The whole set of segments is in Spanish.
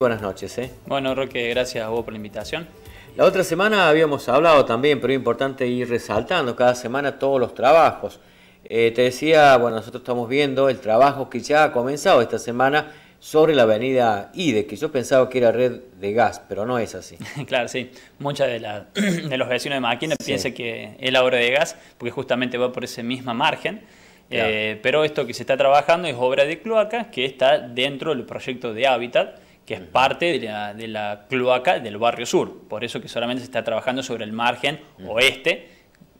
Buenas noches. ¿eh? Bueno, Roque, gracias a vos por la invitación. La otra semana habíamos hablado también, pero es importante ir resaltando cada semana todos los trabajos. Eh, te decía, bueno, nosotros estamos viendo el trabajo que ya ha comenzado esta semana sobre la avenida IDE, que yo pensaba que era red de gas, pero no es así. claro, sí. Muchos de, los vecinos de Maquina piensan que es la obra de gas, porque justamente va por ese misma margen. Eh, pero esto que se está trabajando es obra de cloaca, que está dentro del proyecto de hábitat que es parte de la, cloaca del barrio sur. Por eso que solamente se está trabajando sobre el margen mm. oeste,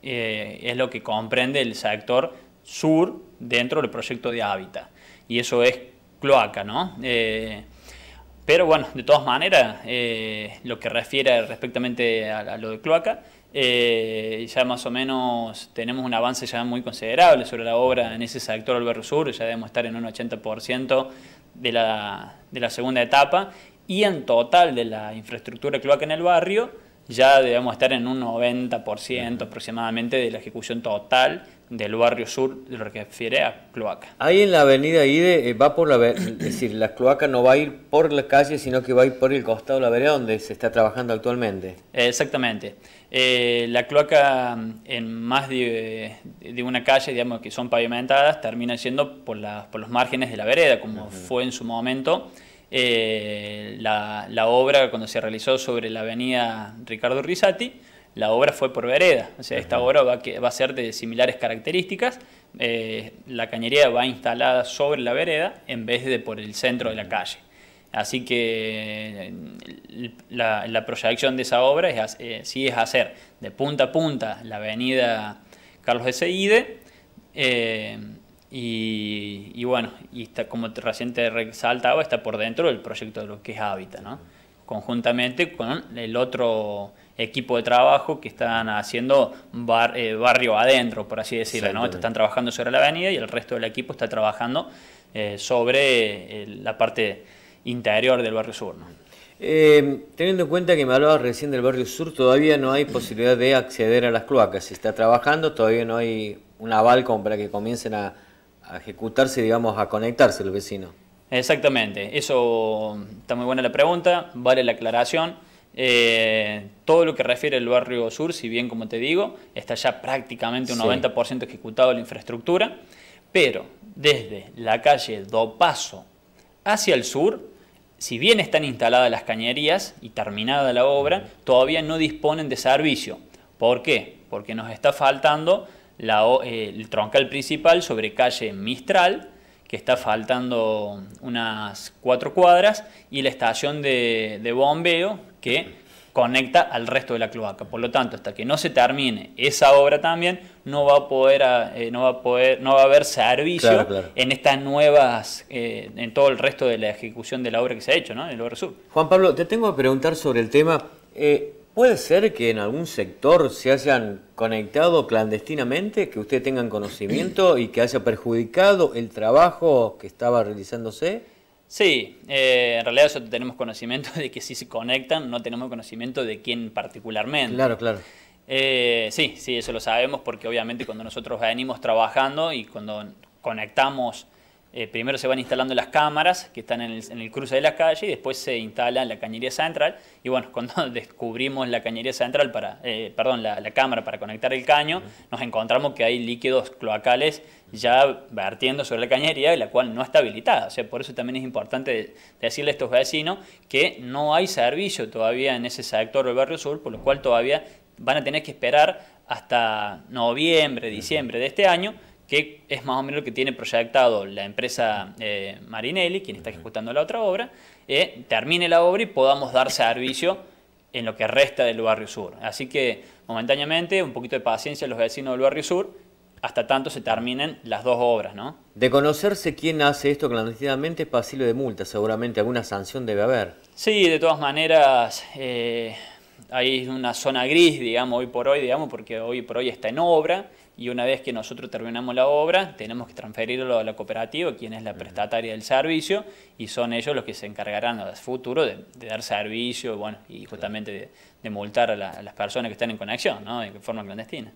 eh, es lo que comprende el sector sur dentro del proyecto de hábitat. Y eso es cloaca, ¿no? Eh, pero bueno, de todas maneras, eh, lo que refiere respectivamente a, lo de cloaca, ya más o menos tenemos un avance ya muy considerable sobre la obra en ese sector del barrio sur, ya debemos estar en un 80% de la, de la segunda etapa y en total de la infraestructura cloaca en el barrio ya debemos estar en un 90% aproximadamente de la ejecución total del barrio sur de lo que refiere a cloaca. Ahí en la avenida IDE eh, va por la es decir, la cloaca no va a ir por la calle, sino que va a ir por el costado de la vereda donde se está trabajando actualmente. Exactamente. Eh, la cloaca en más de, una calle, digamos, que son pavimentadas, termina siendo por, por los márgenes de la vereda, como fue en su momento eh, la, la obra cuando se realizó sobre la avenida Ricardo Risati la obra fue por vereda, o sea, esta obra va, a ser de similares características, eh, la cañería va instalada sobre la vereda en vez de por el centro de la calle. Así que la, proyección de esa obra es, eh, sí es hacer de punta a punta la avenida Carlos de eh, y, bueno, y como recién te resaltaba, está por dentro del proyecto de lo que es Hábitat, conjuntamente con el otro equipo de trabajo que están haciendo eh, barrio adentro, por así decirlo, ¿no? Están trabajando sobre la avenida y el resto del equipo está trabajando eh, sobre eh, la parte interior del barrio sur. teniendo en cuenta que me hablabas recién del barrio sur, todavía no hay posibilidad de acceder a las cloacas. Se está trabajando, todavía no hay un aval como para que comiencen a, a ejecutarse, digamos, a conectarse los vecinos. Exactamente, eso está muy buena la pregunta, vale la aclaración. Eh, todo lo que refiere al barrio sur, si bien como te digo, está ya prácticamente un 90% ejecutado la infraestructura, pero desde la calle Do Paso hacia el sur, si bien están instaladas las cañerías y terminada la obra, todavía no disponen de servicio. ¿Por qué? Porque nos está faltando la, eh, el troncal principal sobre calle Mistral, que está faltando unas cuatro cuadras, y la estación de, bombeo que conecta al resto de la cloaca. Por lo tanto, hasta que no se termine esa obra también, no va a poder, ah, eh, no va poder, no va a haber servicio en estas nuevas, eh, en todo el resto de la ejecución de la obra que se ha hecho, En el Juan Pablo, te tengo que preguntar sobre el tema. Eh, ¿Puede ser que en algún sector se hayan conectado clandestinamente, que usted tengan conocimiento y que haya perjudicado el trabajo que estaba realizándose? Sí, eh, en realidad nosotros tenemos conocimiento de que si se conectan, no tenemos conocimiento de quién particularmente. Claro, claro. Eh, sí, sí, eso lo sabemos porque obviamente cuando nosotros venimos trabajando y cuando conectamos eh, primero se van instalando las cámaras que están en el, cruce de la calle y después se instala la cañería central. Y bueno, cuando descubrimos la cañería central, para, eh, perdón, la, cámara para conectar el caño, nos encontramos que hay líquidos cloacales ya vertiendo sobre la cañería, la cual no está habilitada. sea, por eso también es importante decirle a estos vecinos que no hay servicio todavía en ese sector del barrio sur, por lo cual todavía van a tener que esperar hasta noviembre, diciembre de este año que es más o menos lo que tiene proyectado la empresa eh, Marinelli, quien está ejecutando la otra obra, eh, termine la obra y podamos dar servicio en lo que resta del barrio sur. Así que momentáneamente un poquito de paciencia a los vecinos del barrio sur hasta tanto se terminen las dos obras, ¿no? De conocerse quién hace esto clandestinamente es pasible de multa, seguramente alguna sanción debe haber. Sí, de todas maneras, eh, hay una zona gris, digamos, hoy por hoy, digamos, porque hoy por hoy está en obra y una vez que nosotros terminamos la obra, tenemos que transferirlo a la cooperativa, quien es la prestataria del servicio, y son ellos los que se encargarán en el futuro de, dar servicio bueno, y justamente de, multar a, las personas que están en conexión, ¿no? de forma clandestina.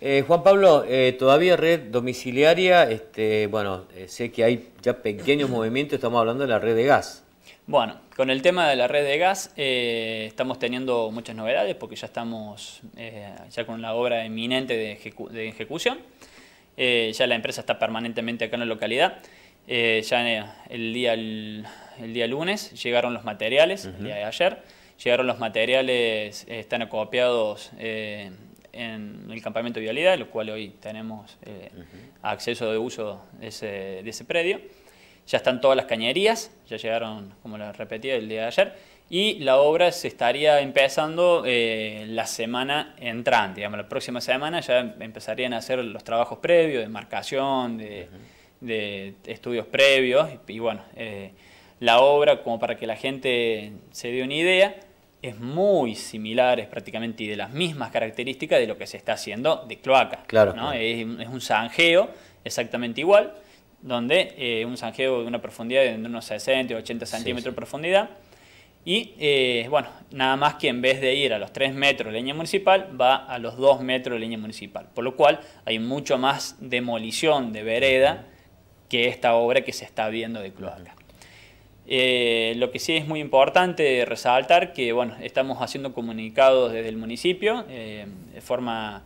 Eh, Juan Pablo, eh, todavía red domiciliaria, este, bueno, eh, sé que hay ya pequeños movimientos, estamos hablando de la red de gas. Bueno, con el tema de la red de gas eh, estamos teniendo muchas novedades porque ya estamos eh, ya con la obra eminente de, ejecución. Eh, ya la empresa está permanentemente acá en la localidad. ya el día, lunes llegaron los materiales, el día de ayer. Llegaron los materiales, están acopiados en el campamento de vialidad, lo cual hoy tenemos acceso de uso de ese predio ya están todas las cañerías, ya llegaron, como lo repetí, el día de ayer, y la obra se estaría empezando eh, la semana entrante, digamos, la próxima semana ya empezarían a hacer los trabajos previos, de marcación, de, estudios previos, y, bueno, eh, la obra, como para que la gente se dé una idea, es muy similar, es prácticamente de las mismas características de lo que se está haciendo de cloaca. Claro. Es, es, un zanjeo exactamente igual donde eh, un zanjeo de una profundidad de unos 60 o 80 centímetros de profundidad. Y eh, bueno, nada más que en vez de ir a los 3 metros de línea municipal, va a los 2 metros de línea municipal. Por lo cual hay mucho más demolición de vereda que esta obra que se está viendo de cloaca. Eh, lo que sí es muy importante resaltar que bueno, estamos haciendo comunicados desde el municipio de forma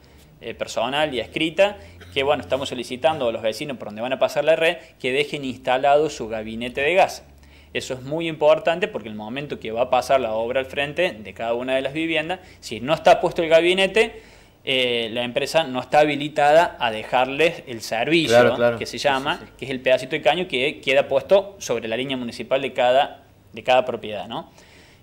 personal y escrita que bueno, estamos solicitando a los vecinos por donde van a pasar la red que dejen instalado su gabinete de gas. Eso es muy importante porque el momento que va a pasar la obra al frente de cada una de las viviendas, si no está puesto el gabinete, eh, la empresa no está habilitada a dejarles el servicio que se llama, que es el pedacito de caño que queda puesto sobre la línea municipal de cada, de cada propiedad.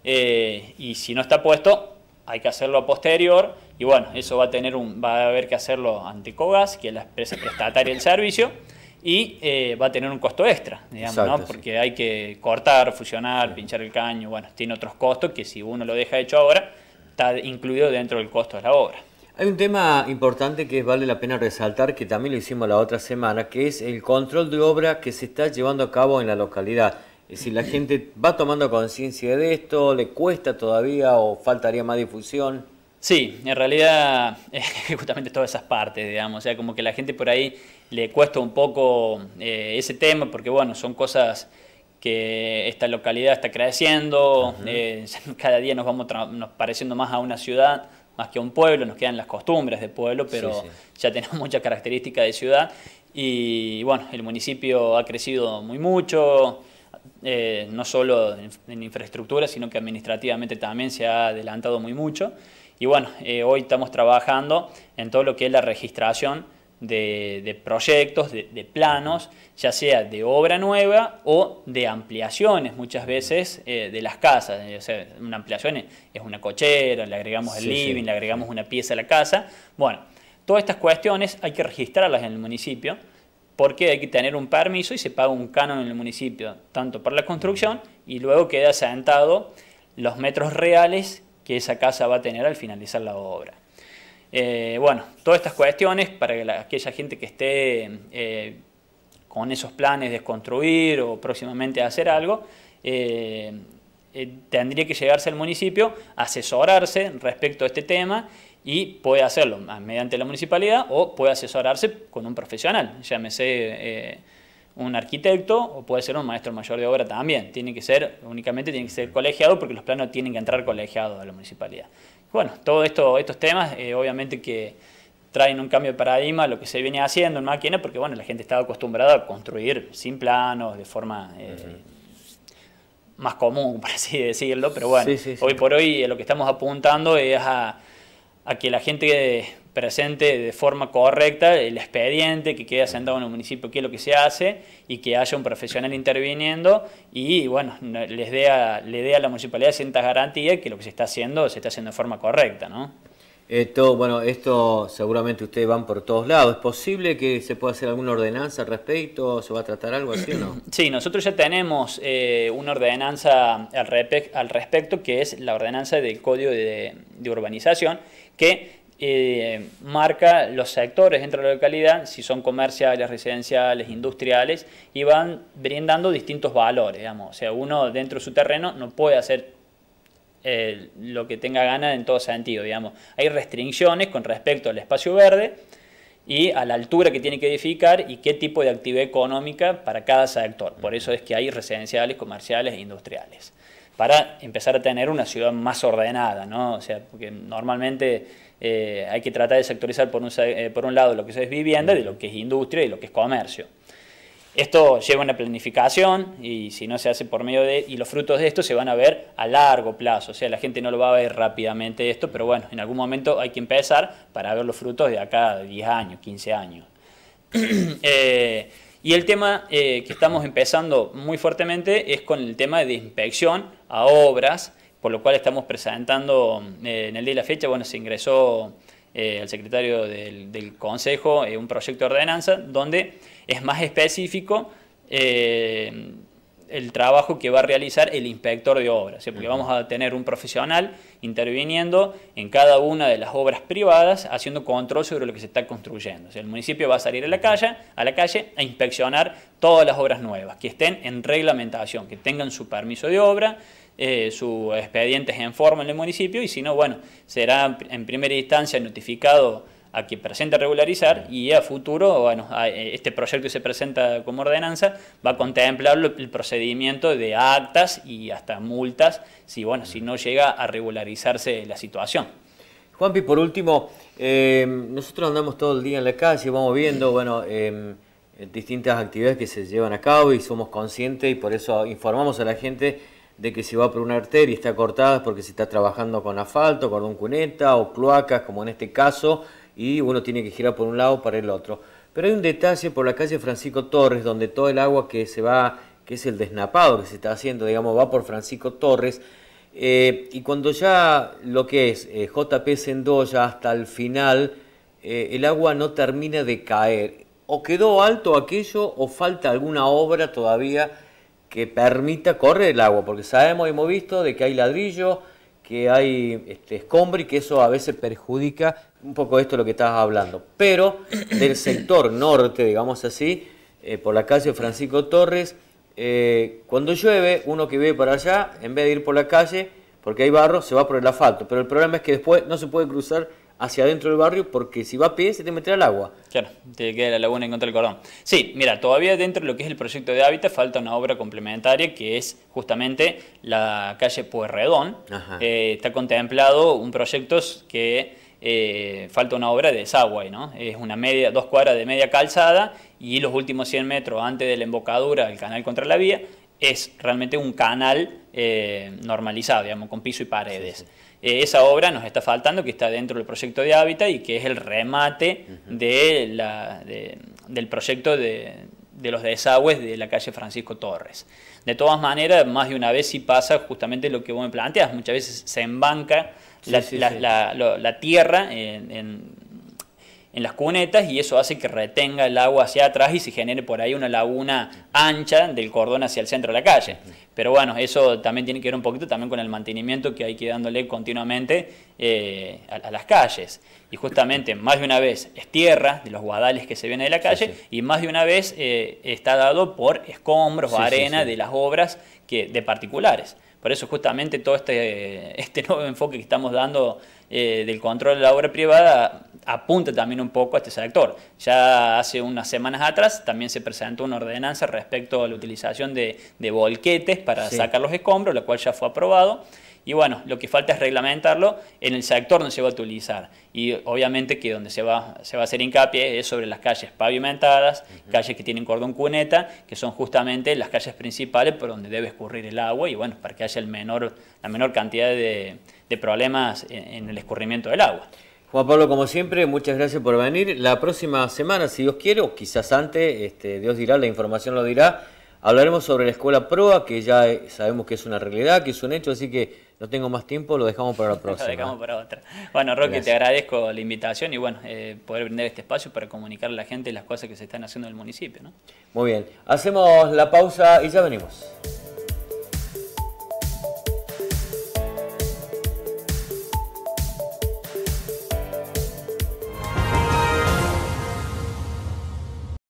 Eh, y si no está puesto, hay que hacerlo a posterior y bueno, eso va a tener un, va a haber que hacerlo ante Cogas, que es la empresa prestataria del servicio, y eh, va a tener un costo extra, digamos, ¿no? Porque hay que cortar, fusionar, pinchar el caño, bueno, tiene otros costos que si uno lo deja hecho ahora, está incluido dentro del costo de la obra. Hay un tema importante que vale la pena resaltar, que también lo hicimos la otra semana, que es el control de obra que se está llevando a cabo en la localidad. Es decir, la gente va tomando conciencia de esto, le cuesta todavía o faltaría más difusión. Sí, en realidad justamente todas esas partes, digamos, o sea, como que la gente por ahí le cuesta un poco eh, ese tema, porque bueno, son cosas que esta localidad está creciendo, eh, cada día nos vamos pareciendo más a una ciudad, más que a un pueblo, nos quedan las costumbres de pueblo, pero ya tenemos muchas características de ciudad y bueno, el municipio ha crecido muy mucho, eh, no solo en infraestructura, sino que administrativamente también se ha adelantado muy mucho. Y bueno, eh, hoy estamos trabajando en todo lo que es la registración de, proyectos, de, planos, ya sea de obra nueva o de ampliaciones muchas veces eh, de las casas. Eh, una ampliación es una cochera, le agregamos el living, le agregamos una pieza a la casa. Bueno, todas estas cuestiones hay que registrarlas en el municipio porque hay que tener un permiso y se paga un canon en el municipio, tanto para la construcción y luego queda asentado los metros reales que esa casa va a tener al finalizar la obra. Eh, bueno, todas estas cuestiones para que aquella gente que esté eh, con esos planes de construir o próximamente hacer algo, eh, tendría que llegarse al municipio, asesorarse respecto a este tema y puede hacerlo ah, mediante la municipalidad o puede asesorarse con un profesional, llámese un arquitecto o puede ser un maestro mayor de obra también. Tiene que ser, únicamente tiene que ser colegiado porque los planos tienen que entrar colegiados a la municipalidad. Bueno, todos estos temas eh, obviamente que traen un cambio de paradigma a lo que se viene haciendo en máquina porque bueno, la gente estaba acostumbrada a construir sin planos, de forma... Eh, más común, por así decirlo, pero bueno, hoy por hoy eh, lo que estamos apuntando es a, a, que la gente presente de forma correcta el expediente, que quede sentado en el municipio qué es lo que se hace y que haya un profesional interviniendo y bueno, les dé a, le dé a la municipalidad ciertas garantía que lo que se está haciendo se está haciendo de forma correcta, ¿no? Esto, bueno, esto seguramente ustedes van por todos lados. ¿Es posible que se pueda hacer alguna ordenanza al respecto? ¿Se va a tratar algo así o no? Sí, nosotros ya tenemos eh, una ordenanza al, al, respecto, que es la ordenanza del Código de, de Urbanización, que eh, marca los sectores dentro de la localidad, si son comerciales, residenciales, industriales, y van brindando distintos valores, digamos. O sea, uno dentro de su terreno no puede hacer eh, lo que tenga ganas en todo sentido, digamos. Hay restricciones con respecto al espacio verde y a la altura que tiene que edificar y qué tipo de actividad económica para cada sector. Por eso es que hay residenciales, comerciales e industriales. Para empezar a tener una ciudad más ordenada, ¿no? O sea, porque normalmente eh, hay que tratar de sectorizar por un, eh, lado lo que es vivienda, de lo que es industria y lo que es comercio. Esto lleva una planificación y si no se hace por medio de... y los frutos de esto se van a ver a largo plazo, o sea, la gente no lo va a ver rápidamente esto, pero bueno, en algún momento hay que empezar para ver los frutos de acá de 10 años, 15 años. Eh, y el tema que estamos empezando muy fuertemente es con el tema de inspección a obras por lo cual estamos presentando eh, en el día de la fecha, bueno, se ingresó eh, al secretario del, del Consejo eh, un proyecto de ordenanza donde es más específico eh, el trabajo que va a realizar el inspector de obras, porque vamos a tener un profesional interviniendo en cada una de las obras privadas, haciendo control sobre lo que se está construyendo. O el municipio va a salir a la calle, a la calle a inspeccionar todas las obras nuevas, que estén en reglamentación, que tengan su permiso de obra, eh, su sus expedientes en forma en el municipio, y si no, bueno, será en primera instancia notificado a que presente regularizar y a futuro, bueno, eh, este proyecto que se presenta como ordenanza va a contemplar el procedimiento de actas y hasta multas si, bueno, si no llega a regularizarse la situación. Juanpi, por último, eh, nosotros andamos todo el día en la calle, y vamos viendo, bueno, eh, distintas actividades que se llevan a cabo y somos conscientes y por eso informamos a la gente de que si va por una arteria y está cortada es porque se está trabajando con asfalto, cordón cuneta o cloacas, como en este caso, y uno tiene que girar por un lado para el otro. Pero hay un detalle por la calle Francisco Torres, donde todo el agua que se va, que es el desnapado que se está haciendo, digamos, va por Francisco Torres. Eh, y cuando ya lo que es eh, JP Sendoya hasta el final, eh, el agua no termina de caer. O quedó alto aquello o falta alguna obra todavía que permita correr el agua, porque sabemos, hemos visto de que hay ladrillo, que hay este, escombro y que eso a veces perjudica un poco esto de lo que estabas hablando. Pero del sector norte, digamos así, eh, por la calle Francisco Torres, eh, cuando llueve, uno que vive para allá, en vez de ir por la calle, porque hay barro, se va por el asfalto. Pero el problema es que después no se puede cruzar hacia adentro del barrio porque si va a pie se te meterá al agua. Claro, te queda la laguna en contra el cordón. Sí, mira, todavía dentro de lo que es el proyecto de hábitat falta una obra complementaria que es justamente la calle Puerredón. Eh, está contemplado un proyecto que eh, falta una obra de desagüe, ¿no? Es una media, dos cuadras de media calzada y los últimos 100 metros antes de la embocadura del canal contra la vía es realmente un canal eh, normalizado, digamos, con piso y paredes. Eh, esa obra nos está faltando, que está dentro del proyecto de hábitat y que es el remate de la, del proyecto de, de los desagües de la calle Francisco Torres. De todas maneras, más de una vez sí pasa justamente lo que vos me planteas, muchas veces se embanca la, tierra en, en las cunetas y eso hace que retenga el agua hacia atrás y se genere por ahí una laguna ancha del cordón hacia el centro de la calle. Pero bueno, eso también tiene que ver un poquito también con el mantenimiento que hay que dándole continuamente eh, a, las calles. Y justamente más de una vez es tierra de los guadales que se viene de la calle y más de una vez eh, está dado por escombros o arena de las obras que, de particulares. Por eso justamente todo este, este nuevo enfoque que estamos dando eh, del control de la obra privada apunta también un poco a este sector. Ya hace unas semanas atrás también se presentó una ordenanza respecto a la utilización de, de volquetes para sacar los escombros, lo cual ya fue aprobado. Y bueno, lo que falta es reglamentarlo en el sector donde se va a utilizar. Y obviamente que donde se va, a hacer hincapié es sobre las calles pavimentadas, calles que tienen cordón cuneta, que son justamente las calles principales por donde debe escurrir el agua y bueno, para que haya el la menor cantidad de, problemas en el escurrimiento del agua. Juan Pablo, como siempre, muchas gracias por venir. La próxima semana, si Dios quiere, o quizás antes, este, Dios dirá, la información lo dirá, hablaremos sobre la escuela PROA, que ya eh, sabemos que es una realidad, que es un hecho, así que no tengo más tiempo, lo dejamos para la próxima. lo ¿eh? dejamos para otra. Bueno, Roque, te agradezco la invitación y bueno, eh, poder brindar este espacio para comunicarle a la gente las cosas que se están haciendo en el municipio. Muy bien, hacemos la pausa y ya venimos.